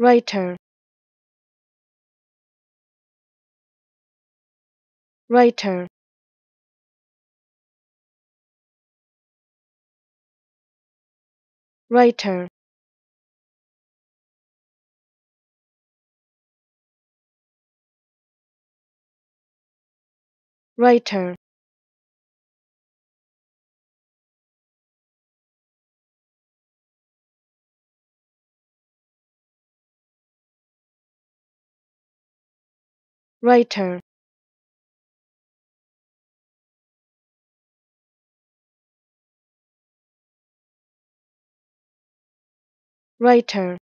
writer writer writer writer writer writer